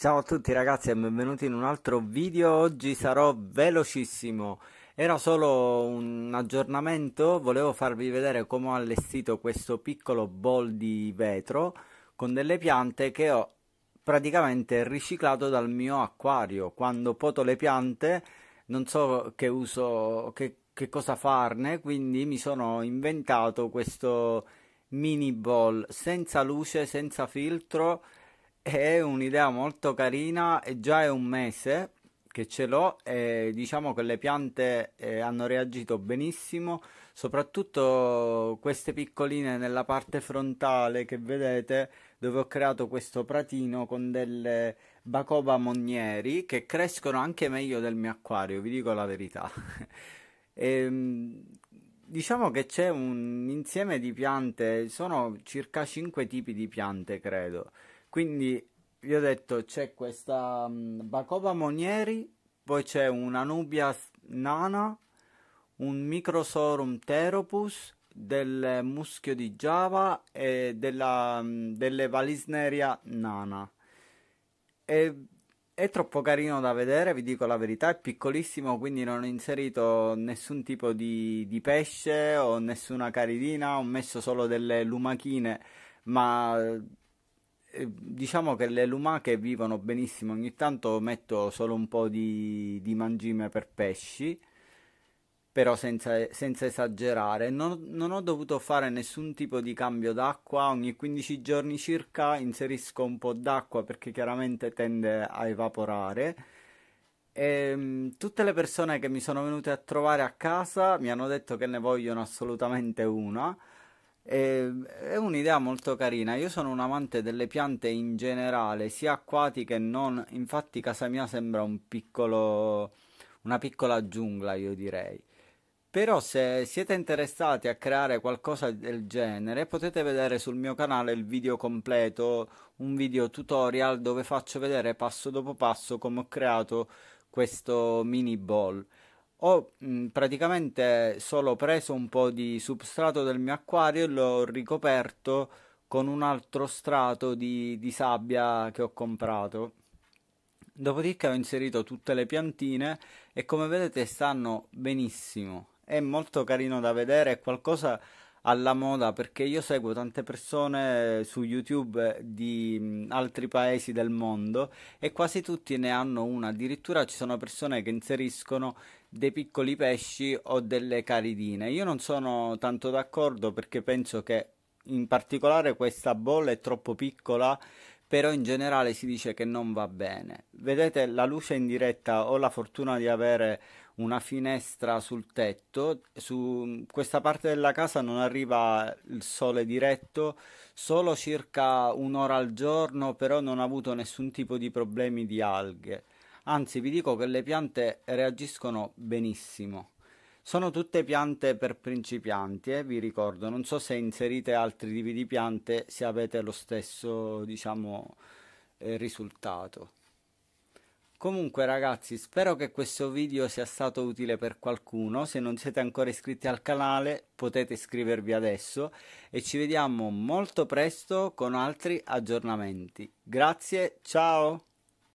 Ciao a tutti ragazzi e benvenuti in un altro video, oggi sarò velocissimo, era solo un aggiornamento, volevo farvi vedere come ho allestito questo piccolo bol di vetro con delle piante che ho praticamente riciclato dal mio acquario, quando poto le piante non so che uso, che, che cosa farne, quindi mi sono inventato questo mini ball senza luce, senza filtro, è un'idea molto carina e già è un mese che ce l'ho e diciamo che le piante eh, hanno reagito benissimo, soprattutto queste piccoline nella parte frontale che vedete dove ho creato questo pratino con delle bacoba monieri che crescono anche meglio del mio acquario, vi dico la verità. e, ehm, diciamo che c'è un insieme di piante, sono circa 5 tipi di piante credo quindi vi ho detto c'è questa um, mm, Bacoba Monieri, poi c'è una Nubia Nana, un Microsorum Teropus, del muschio di Java e della, mm, delle Valisneria Nana. E è troppo carino da vedere, vi dico la verità, è piccolissimo, quindi non ho inserito nessun tipo di, di pesce o nessuna caridina, ho messo solo delle lumachine, ma eh, diciamo che le lumache vivono benissimo, ogni tanto metto solo un po' di, di mangime per pesci, però senza, senza esagerare. Non, non, ho dovuto fare nessun tipo di cambio d'acqua, ogni 15 giorni circa inserisco un po' d'acqua perché chiaramente tende a evaporare. E, ehm, tutte le persone che mi sono venute a trovare a casa mi hanno detto che ne vogliono assolutamente una Ehm, è un'idea molto carina. Io sono un amante delle piante in generale, sia acquatiche che non. Infatti, casa mia sembra un piccolo, una piccola giungla, io direi. Però se siete interessati a creare qualcosa del genere potete vedere sul mio canale il video completo, un video tutorial dove faccio vedere passo dopo passo come ho creato questo mini ball ho mh, praticamente solo preso un po' di substrato del mio acquario e l'ho ricoperto con un altro strato di, di sabbia che ho comprato. Dopodiché ho inserito tutte le piantine e come vedete stanno benissimo. È molto carino da vedere, è qualcosa alla moda perché io seguo tante persone su YouTube di altri paesi del mondo e quasi tutti ne hanno una. Addirittura ci sono persone che inseriscono dei piccoli pesci o delle caridine. Io non sono tanto d'accordo perché penso che in particolare questa bolla è troppo piccola però in generale si dice che non va bene. Vedete la luce in diretta, ho la fortuna di avere una finestra sul tetto, su questa parte della casa non arriva il sole diretto, solo circa un'ora al giorno, però non ho avuto nessun tipo di problemi di alghe. Anzi, vi dico che le piante reagiscono benissimo. Sono tutte piante per principianti, eh, vi ricordo, non so se inserite altri tipi di piante se avete lo stesso, diciamo, eh, risultato. Comunque ragazzi, spero che questo video sia stato utile per qualcuno, se non siete ancora iscritti al canale potete iscrivervi adesso e ci vediamo molto presto con altri aggiornamenti. Grazie, ciao!